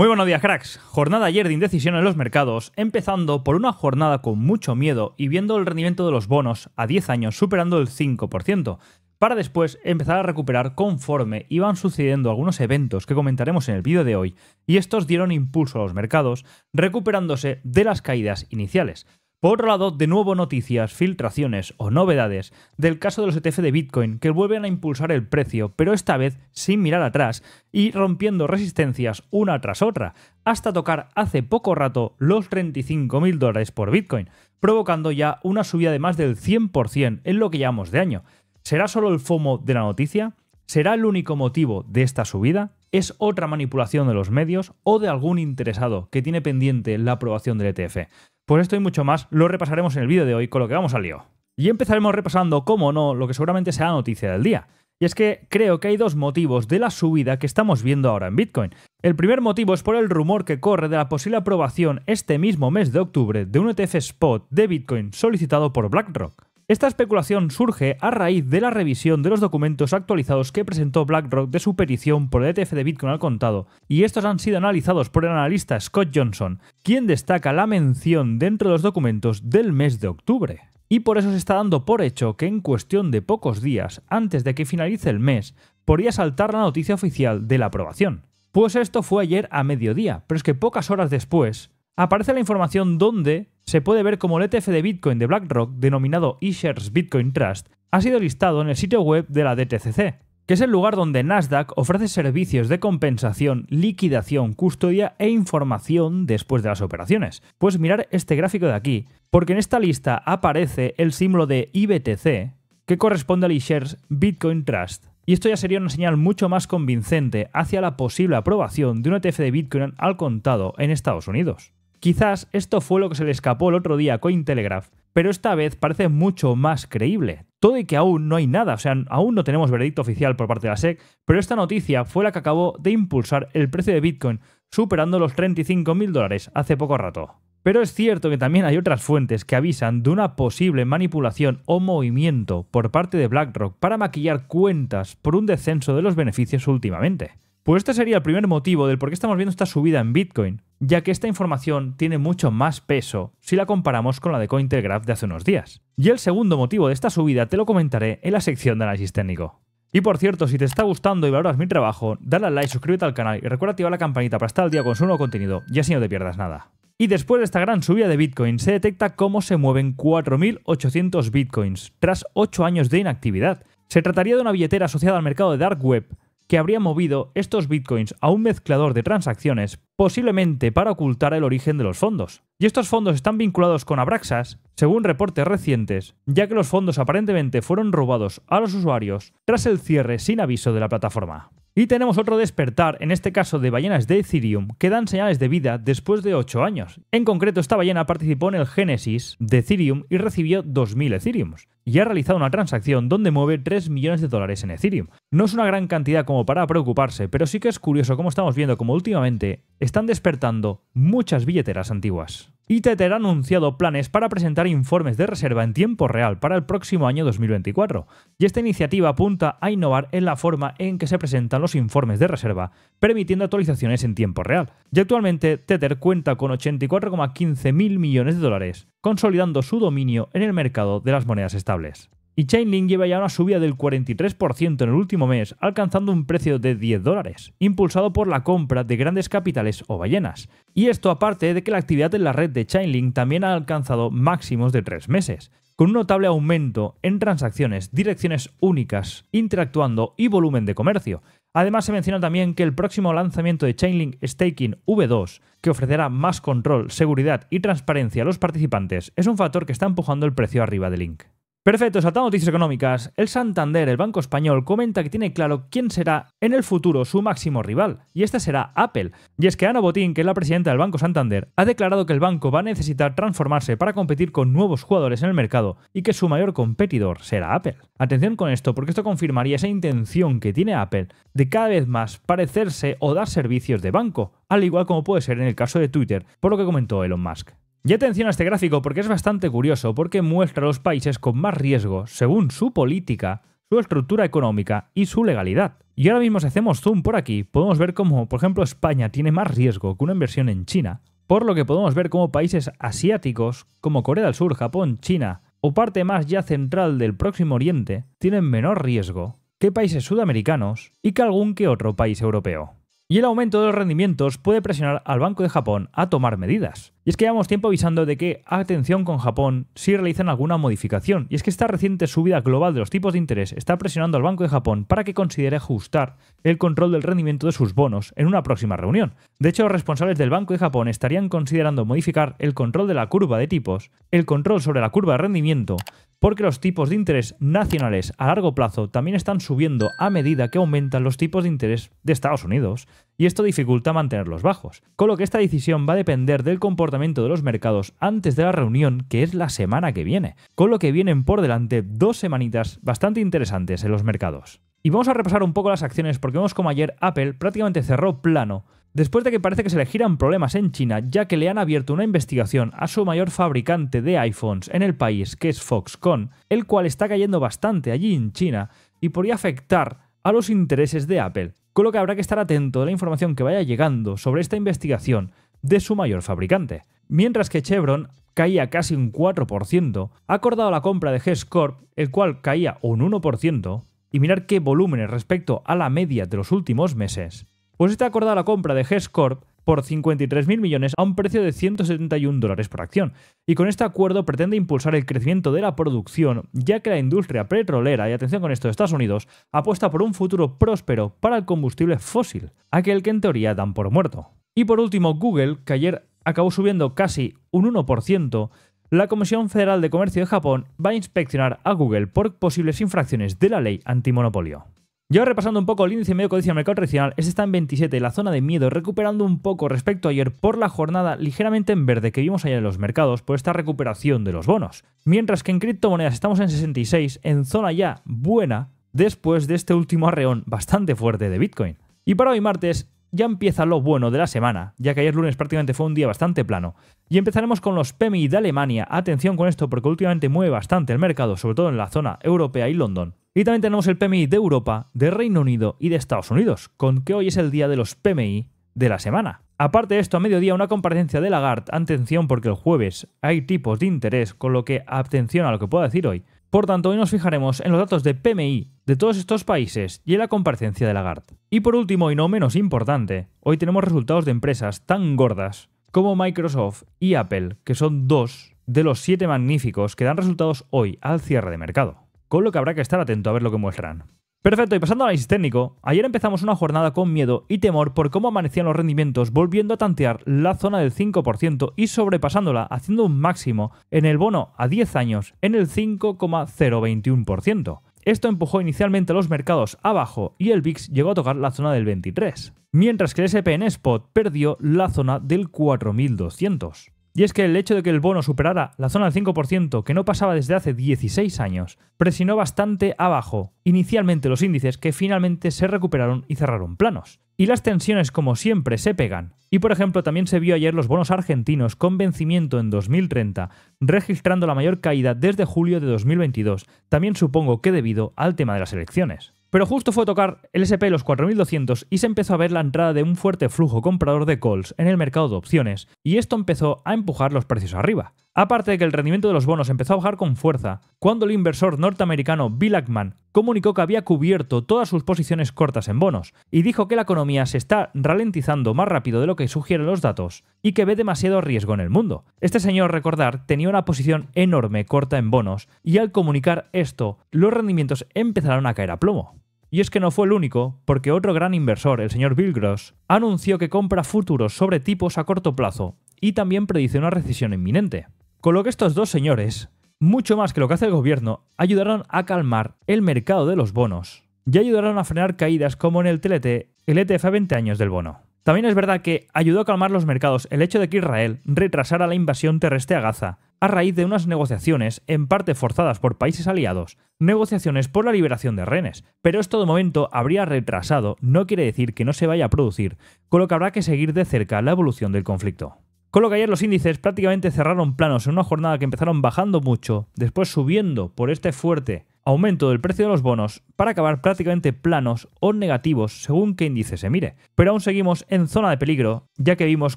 Muy buenos días, cracks. Jornada ayer de indecisión en los mercados, empezando por una jornada con mucho miedo y viendo el rendimiento de los bonos a 10 años superando el 5%, para después empezar a recuperar conforme iban sucediendo algunos eventos que comentaremos en el vídeo de hoy, y estos dieron impulso a los mercados, recuperándose de las caídas iniciales. Por otro lado, de nuevo noticias, filtraciones o novedades del caso de los ETF de Bitcoin que vuelven a impulsar el precio, pero esta vez sin mirar atrás y rompiendo resistencias una tras otra, hasta tocar hace poco rato los 35.000 dólares por Bitcoin, provocando ya una subida de más del 100% en lo que llamamos de año. ¿Será solo el FOMO de la noticia? ¿Será el único motivo de esta subida? ¿Es otra manipulación de los medios o de algún interesado que tiene pendiente la aprobación del ETF? Pues esto y mucho más lo repasaremos en el vídeo de hoy, con lo que vamos al lío. Y empezaremos repasando, como no, lo que seguramente sea la noticia del día. Y es que creo que hay dos motivos de la subida que estamos viendo ahora en Bitcoin. El primer motivo es por el rumor que corre de la posible aprobación este mismo mes de octubre de un ETF spot de Bitcoin solicitado por BlackRock. Esta especulación surge a raíz de la revisión de los documentos actualizados que presentó BlackRock de su petición por el ETF de Bitcoin al contado, y estos han sido analizados por el analista Scott Johnson, quien destaca la mención dentro de los documentos del mes de octubre. Y por eso se está dando por hecho que en cuestión de pocos días, antes de que finalice el mes, podría saltar la noticia oficial de la aprobación. Pues esto fue ayer a mediodía, pero es que pocas horas después aparece la información donde se puede ver como el ETF de Bitcoin de BlackRock, denominado eShares Bitcoin Trust, ha sido listado en el sitio web de la DTCC, que es el lugar donde Nasdaq ofrece servicios de compensación, liquidación, custodia e información después de las operaciones. Pues mirar este gráfico de aquí, porque en esta lista aparece el símbolo de IBTC, que corresponde al eShares Bitcoin Trust. Y esto ya sería una señal mucho más convincente hacia la posible aprobación de un ETF de Bitcoin al contado en Estados Unidos. Quizás esto fue lo que se le escapó el otro día a Cointelegraph, pero esta vez parece mucho más creíble. Todo y que aún no hay nada, o sea, aún no tenemos veredicto oficial por parte de la SEC, pero esta noticia fue la que acabó de impulsar el precio de Bitcoin, superando los 35.000 dólares hace poco rato. Pero es cierto que también hay otras fuentes que avisan de una posible manipulación o movimiento por parte de BlackRock para maquillar cuentas por un descenso de los beneficios últimamente. Pues este sería el primer motivo del por qué estamos viendo esta subida en Bitcoin, ya que esta información tiene mucho más peso si la comparamos con la de Cointelegraph de hace unos días. Y el segundo motivo de esta subida te lo comentaré en la sección de análisis técnico. Y por cierto, si te está gustando y valoras mi trabajo, dale a like, suscríbete al canal y recuerda activar la campanita para estar al día con su nuevo contenido ya así no te pierdas nada. Y después de esta gran subida de Bitcoin, se detecta cómo se mueven 4.800 Bitcoins tras 8 años de inactividad. Se trataría de una billetera asociada al mercado de Dark Web, que habría movido estos bitcoins a un mezclador de transacciones, posiblemente para ocultar el origen de los fondos. Y estos fondos están vinculados con Abraxas, según reportes recientes, ya que los fondos aparentemente fueron robados a los usuarios tras el cierre sin aviso de la plataforma. Y tenemos otro despertar, en este caso de ballenas de Ethereum, que dan señales de vida después de 8 años. En concreto, esta ballena participó en el Génesis de Ethereum y recibió 2.000 Ethereums y ha realizado una transacción donde mueve 3 millones de dólares en Ethereum. No es una gran cantidad como para preocuparse, pero sí que es curioso como estamos viendo como últimamente están despertando muchas billeteras antiguas. Y Tether ha anunciado planes para presentar informes de reserva en tiempo real para el próximo año 2024, y esta iniciativa apunta a innovar en la forma en que se presentan los informes de reserva, permitiendo actualizaciones en tiempo real. Y actualmente Tether cuenta con 84,15 mil millones de dólares consolidando su dominio en el mercado de las monedas estables. Y Chainlink lleva ya una subida del 43% en el último mes, alcanzando un precio de 10 dólares, impulsado por la compra de grandes capitales o ballenas. Y esto aparte de que la actividad en la red de Chainlink también ha alcanzado máximos de 3 meses, con un notable aumento en transacciones, direcciones únicas, interactuando y volumen de comercio, Además, se menciona también que el próximo lanzamiento de Chainlink Staking V2, que ofrecerá más control, seguridad y transparencia a los participantes, es un factor que está empujando el precio arriba de Link. Perfecto, saltando noticias económicas. El Santander, el Banco Español, comenta que tiene claro quién será en el futuro su máximo rival, y este será Apple. Y es que Ana Botín, que es la presidenta del Banco Santander, ha declarado que el banco va a necesitar transformarse para competir con nuevos jugadores en el mercado y que su mayor competidor será Apple. Atención con esto, porque esto confirmaría esa intención que tiene Apple de cada vez más parecerse o dar servicios de banco, al igual como puede ser en el caso de Twitter, por lo que comentó Elon Musk. Y atención a este gráfico porque es bastante curioso, porque muestra los países con más riesgo según su política, su estructura económica y su legalidad. Y ahora mismo si hacemos zoom por aquí, podemos ver cómo, por ejemplo, España tiene más riesgo que una inversión en China, por lo que podemos ver cómo países asiáticos como Corea del Sur, Japón, China o parte más ya central del Próximo Oriente tienen menor riesgo que países sudamericanos y que algún que otro país europeo. Y el aumento de los rendimientos puede presionar al Banco de Japón a tomar medidas. Y es que llevamos tiempo avisando de que, atención con Japón, si realizan alguna modificación. Y es que esta reciente subida global de los tipos de interés está presionando al Banco de Japón para que considere ajustar el control del rendimiento de sus bonos en una próxima reunión. De hecho, los responsables del Banco de Japón estarían considerando modificar el control de la curva de tipos, el control sobre la curva de rendimiento porque los tipos de interés nacionales a largo plazo también están subiendo a medida que aumentan los tipos de interés de Estados Unidos, y esto dificulta mantenerlos bajos, con lo que esta decisión va a depender del comportamiento de los mercados antes de la reunión, que es la semana que viene, con lo que vienen por delante dos semanitas bastante interesantes en los mercados. Y vamos a repasar un poco las acciones porque vemos como ayer Apple prácticamente cerró plano, después de que parece que se le giran problemas en China, ya que le han abierto una investigación a su mayor fabricante de iPhones en el país, que es Foxconn, el cual está cayendo bastante allí en China y podría afectar a los intereses de Apple, con lo que habrá que estar atento de la información que vaya llegando sobre esta investigación de su mayor fabricante. Mientras que Chevron caía casi un 4%, ha acordado la compra de Hess Corp, el cual caía un 1%, y mirar qué volúmenes respecto a la media de los últimos meses, pues está acordada la compra de Hess Corp por 53.000 millones a un precio de 171 dólares por acción, y con este acuerdo pretende impulsar el crecimiento de la producción, ya que la industria petrolera, y atención con esto, de Estados Unidos, apuesta por un futuro próspero para el combustible fósil, aquel que en teoría dan por muerto. Y por último, Google, que ayer acabó subiendo casi un 1%, la Comisión Federal de Comercio de Japón va a inspeccionar a Google por posibles infracciones de la ley antimonopolio. Ya repasando un poco el índice medio codicia del mercado tradicional, este está en 27, la zona de miedo, recuperando un poco respecto a ayer por la jornada ligeramente en verde que vimos ayer en los mercados por esta recuperación de los bonos. Mientras que en criptomonedas estamos en 66, en zona ya buena, después de este último arreón bastante fuerte de Bitcoin. Y para hoy martes, ya empieza lo bueno de la semana, ya que ayer lunes prácticamente fue un día bastante plano. Y empezaremos con los PMI de Alemania. Atención con esto porque últimamente mueve bastante el mercado, sobre todo en la zona europea y London. Y también tenemos el PMI de Europa, de Reino Unido y de Estados Unidos, con que hoy es el día de los PMI de la semana. Aparte de esto, a mediodía una comparecencia de Lagarde, atención porque el jueves hay tipos de interés, con lo que atención a lo que puedo decir hoy, por tanto, hoy nos fijaremos en los datos de PMI de todos estos países y en la comparecencia de Lagarde. Y por último, y no menos importante, hoy tenemos resultados de empresas tan gordas como Microsoft y Apple, que son dos de los siete magníficos que dan resultados hoy al cierre de mercado. Con lo que habrá que estar atento a ver lo que muestran. Perfecto, y pasando al análisis técnico, ayer empezamos una jornada con miedo y temor por cómo amanecían los rendimientos, volviendo a tantear la zona del 5% y sobrepasándola, haciendo un máximo en el bono a 10 años en el 5,021%. Esto empujó inicialmente los mercados abajo y el VIX llegó a tocar la zona del 23, mientras que el SP Spot perdió la zona del 4200. Y es que el hecho de que el bono superara la zona del 5%, que no pasaba desde hace 16 años, presionó bastante abajo inicialmente los índices que finalmente se recuperaron y cerraron planos. Y las tensiones, como siempre, se pegan. Y por ejemplo, también se vio ayer los bonos argentinos con vencimiento en 2030, registrando la mayor caída desde julio de 2022, también supongo que debido al tema de las elecciones. Pero justo fue tocar el SP los 4200 y se empezó a ver la entrada de un fuerte flujo comprador de calls en el mercado de opciones, y esto empezó a empujar los precios arriba. Aparte de que el rendimiento de los bonos empezó a bajar con fuerza, cuando el inversor norteamericano Bill Ackman comunicó que había cubierto todas sus posiciones cortas en bonos, y dijo que la economía se está ralentizando más rápido de lo que sugieren los datos, y que ve demasiado riesgo en el mundo. Este señor, recordar, tenía una posición enorme corta en bonos, y al comunicar esto, los rendimientos empezaron a caer a plomo. Y es que no fue el único, porque otro gran inversor, el señor Bill Gross, anunció que compra futuros sobre tipos a corto plazo y también predice una recesión inminente. Con lo que estos dos señores, mucho más que lo que hace el gobierno, ayudaron a calmar el mercado de los bonos y ayudaron a frenar caídas como en el TLT, el ETF a 20 años del bono. También es verdad que ayudó a calmar los mercados el hecho de que Israel retrasara la invasión terrestre a Gaza a raíz de unas negociaciones en parte forzadas por países aliados, negociaciones por la liberación de rehenes, pero esto de momento habría retrasado, no quiere decir que no se vaya a producir, con lo que habrá que seguir de cerca la evolución del conflicto. Con lo que ayer los índices prácticamente cerraron planos en una jornada que empezaron bajando mucho, después subiendo por este fuerte aumento del precio de los bonos para acabar prácticamente planos o negativos según qué índice se mire. Pero aún seguimos en zona de peligro, ya que vimos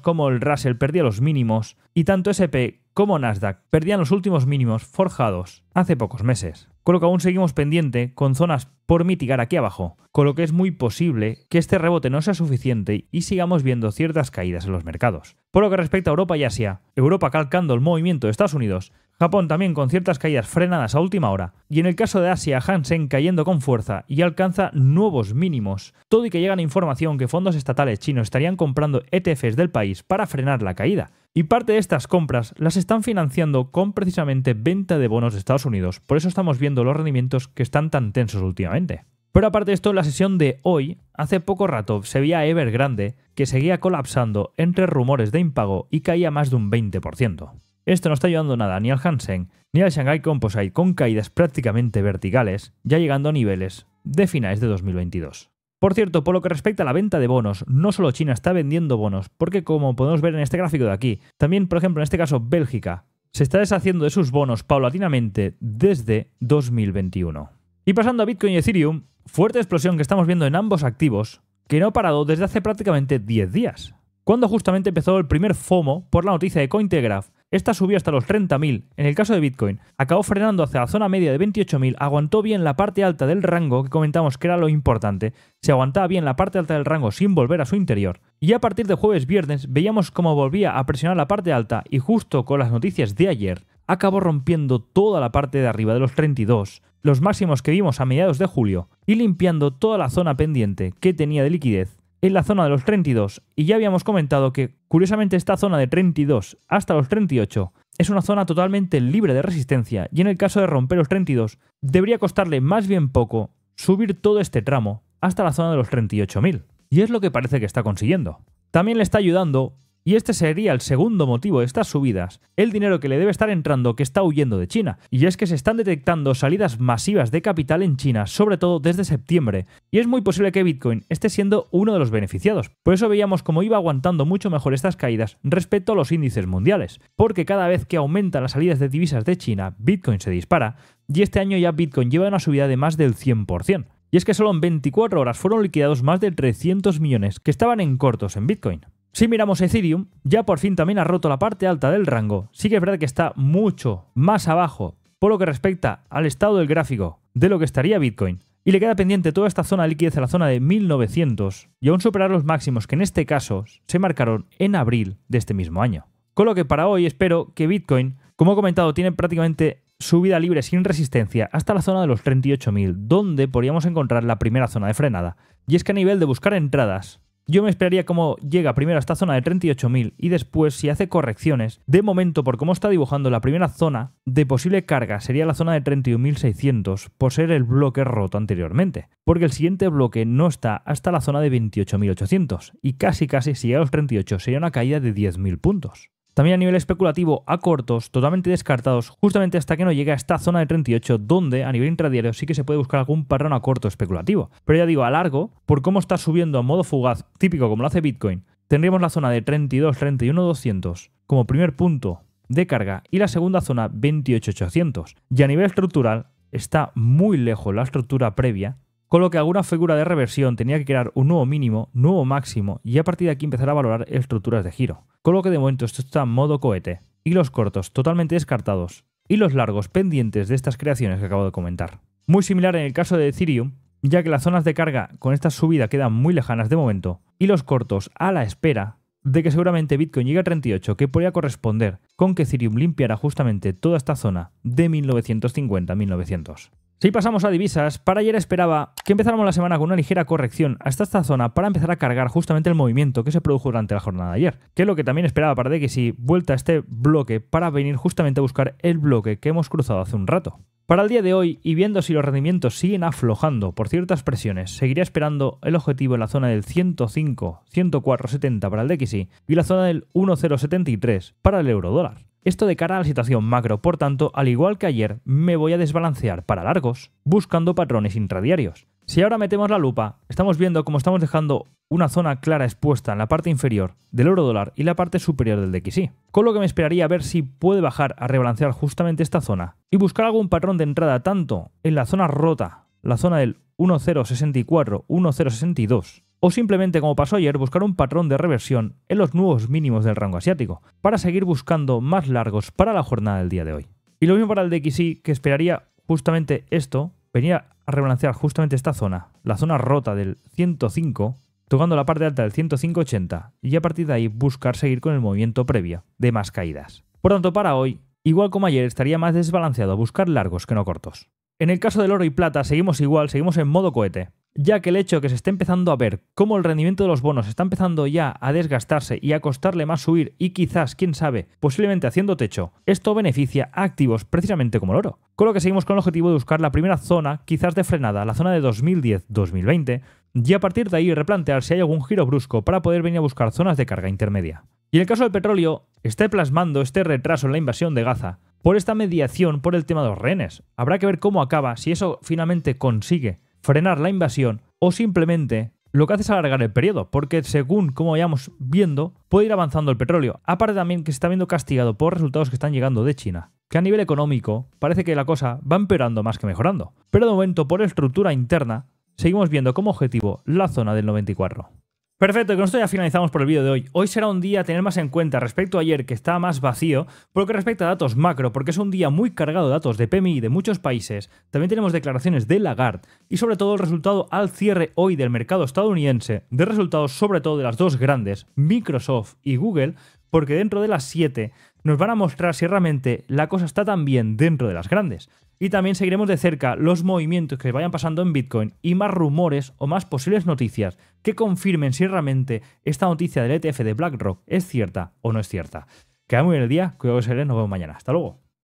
cómo el Russell perdía los mínimos y tanto SP como Nasdaq perdían los últimos mínimos forjados hace pocos meses con lo que aún seguimos pendiente con zonas por mitigar aquí abajo, con lo que es muy posible que este rebote no sea suficiente y sigamos viendo ciertas caídas en los mercados. Por lo que respecta a Europa y Asia, Europa calcando el movimiento de Estados Unidos, Japón también con ciertas caídas frenadas a última hora, y en el caso de Asia, Hansen cayendo con fuerza y alcanza nuevos mínimos, todo y que llega la información que fondos estatales chinos estarían comprando ETFs del país para frenar la caída, y parte de estas compras las están financiando con precisamente venta de bonos de Estados Unidos. Por eso estamos viendo los rendimientos que están tan tensos últimamente. Pero aparte de esto, la sesión de hoy, hace poco rato se veía Evergrande que seguía colapsando entre rumores de impago y caía más de un 20%. Esto no está ayudando nada ni al Hansen ni al Shanghai Composite con caídas prácticamente verticales, ya llegando a niveles de finales de 2022. Por cierto, por lo que respecta a la venta de bonos, no solo China está vendiendo bonos, porque como podemos ver en este gráfico de aquí, también, por ejemplo, en este caso, Bélgica se está deshaciendo de sus bonos paulatinamente desde 2021. Y pasando a Bitcoin y Ethereum, fuerte explosión que estamos viendo en ambos activos, que no ha parado desde hace prácticamente 10 días, cuando justamente empezó el primer FOMO por la noticia de Cointegraph esta subió hasta los 30.000 en el caso de Bitcoin. Acabó frenando hacia la zona media de 28.000, aguantó bien la parte alta del rango, que comentamos que era lo importante. Se aguantaba bien la parte alta del rango sin volver a su interior. Y a partir de jueves viernes veíamos cómo volvía a presionar la parte alta y justo con las noticias de ayer acabó rompiendo toda la parte de arriba de los 32, los máximos que vimos a mediados de julio, y limpiando toda la zona pendiente que tenía de liquidez en la zona de los 32. Y ya habíamos comentado que, curiosamente, esta zona de 32 hasta los 38 es una zona totalmente libre de resistencia y en el caso de romper los 32 debería costarle más bien poco subir todo este tramo hasta la zona de los 38.000. Y es lo que parece que está consiguiendo. También le está ayudando y este sería el segundo motivo de estas subidas, el dinero que le debe estar entrando que está huyendo de China. Y es que se están detectando salidas masivas de capital en China, sobre todo desde septiembre, y es muy posible que Bitcoin esté siendo uno de los beneficiados. Por eso veíamos cómo iba aguantando mucho mejor estas caídas respecto a los índices mundiales, porque cada vez que aumentan las salidas de divisas de China, Bitcoin se dispara, y este año ya Bitcoin lleva una subida de más del 100%. Y es que solo en 24 horas fueron liquidados más de 300 millones que estaban en cortos en Bitcoin. Si miramos Ethereum, ya por fin también ha roto la parte alta del rango. Sí que es verdad que está mucho más abajo por lo que respecta al estado del gráfico de lo que estaría Bitcoin. Y le queda pendiente toda esta zona de liquidez a la zona de 1900 y aún superar los máximos que en este caso se marcaron en abril de este mismo año. Con lo que para hoy espero que Bitcoin, como he comentado, tiene prácticamente subida libre sin resistencia hasta la zona de los 38.000, donde podríamos encontrar la primera zona de frenada. Y es que a nivel de buscar entradas, yo me esperaría cómo llega primero a esta zona de 38.000 y después si hace correcciones. De momento, por cómo está dibujando la primera zona de posible carga, sería la zona de 31.600 por ser el bloque roto anteriormente. Porque el siguiente bloque no está hasta la zona de 28.800 y casi casi si llega a los 38 sería una caída de 10.000 puntos. También a nivel especulativo, a cortos, totalmente descartados, justamente hasta que no llegue a esta zona de 38, donde a nivel intradiario sí que se puede buscar algún parrón a corto especulativo. Pero ya digo, a largo, por cómo está subiendo a modo fugaz, típico como lo hace Bitcoin, tendríamos la zona de 32, 31, 200 como primer punto de carga y la segunda zona 28, 800. Y a nivel estructural, está muy lejos la estructura previa con lo que alguna figura de reversión tenía que crear un nuevo mínimo, nuevo máximo y a partir de aquí empezar a valorar estructuras de giro. Con lo que de momento esto está en modo cohete. Y los cortos totalmente descartados. Y los largos pendientes de estas creaciones que acabo de comentar. Muy similar en el caso de Ethereum, ya que las zonas de carga con esta subida quedan muy lejanas de momento. Y los cortos a la espera de que seguramente Bitcoin llegue a 38, que podría corresponder con que Ethereum limpiara justamente toda esta zona de 1950-1900. Si pasamos a divisas, para ayer esperaba que empezáramos la semana con una ligera corrección hasta esta zona para empezar a cargar justamente el movimiento que se produjo durante la jornada de ayer, que es lo que también esperaba para de vuelta a este bloque para venir justamente a buscar el bloque que hemos cruzado hace un rato. Para el día de hoy, y viendo si los rendimientos siguen aflojando por ciertas presiones, seguiría esperando el objetivo en la zona del 105, 10470 para el DXY y la zona del 1073 para el euro dólar. Esto de cara a la situación macro, por tanto, al igual que ayer, me voy a desbalancear para largos, buscando patrones intradiarios. Si ahora metemos la lupa, estamos viendo cómo estamos dejando una zona clara expuesta en la parte inferior del euro dólar y la parte superior del DXY, con lo que me esperaría ver si puede bajar a rebalancear justamente esta zona y buscar algún patrón de entrada tanto en la zona rota, la zona del 1064, 1062, o simplemente, como pasó ayer, buscar un patrón de reversión en los nuevos mínimos del rango asiático, para seguir buscando más largos para la jornada del día de hoy. Y lo mismo para el DXY, que esperaría justamente esto, venía a rebalancear justamente esta zona, la zona rota del 105, tocando la parte alta del 105.80 y a partir de ahí buscar seguir con el movimiento previo de más caídas. Por tanto, para hoy, igual como ayer, estaría más desbalanceado buscar largos que no cortos. En el caso del oro y plata seguimos igual, seguimos en modo cohete ya que el hecho de que se esté empezando a ver cómo el rendimiento de los bonos está empezando ya a desgastarse y a costarle más subir y quizás, quién sabe, posiblemente haciendo techo, esto beneficia a activos precisamente como el oro. Con lo que seguimos con el objetivo de buscar la primera zona, quizás de frenada, la zona de 2010-2020, y a partir de ahí replantear si hay algún giro brusco para poder venir a buscar zonas de carga intermedia. Y en el caso del petróleo, está plasmando este retraso en la invasión de Gaza por esta mediación por el tema de los rehenes. Habrá que ver cómo acaba, si eso finalmente consigue frenar la invasión o simplemente lo que hace es alargar el periodo, porque según como vayamos viendo, puede ir avanzando el petróleo. Aparte también que se está viendo castigado por resultados que están llegando de China, que a nivel económico parece que la cosa va empeorando más que mejorando. Pero de momento, por estructura interna, seguimos viendo como objetivo la zona del 94. Perfecto, y con esto ya finalizamos por el vídeo de hoy. Hoy será un día a tener más en cuenta respecto a ayer, que está más vacío, porque respecto respecta a datos macro, porque es un día muy cargado de datos de PMI de muchos países. También tenemos declaraciones de Lagarde y sobre todo el resultado al cierre hoy del mercado estadounidense, de resultados sobre todo de las dos grandes, Microsoft y Google, porque dentro de las 7 nos van a mostrar si realmente la cosa está tan bien dentro de las grandes. Y también seguiremos de cerca los movimientos que vayan pasando en Bitcoin y más rumores o más posibles noticias que confirmen si realmente esta noticia del ETF de BlackRock es cierta o no es cierta. Que muy bien el día, cuidados, nos vemos mañana. Hasta luego.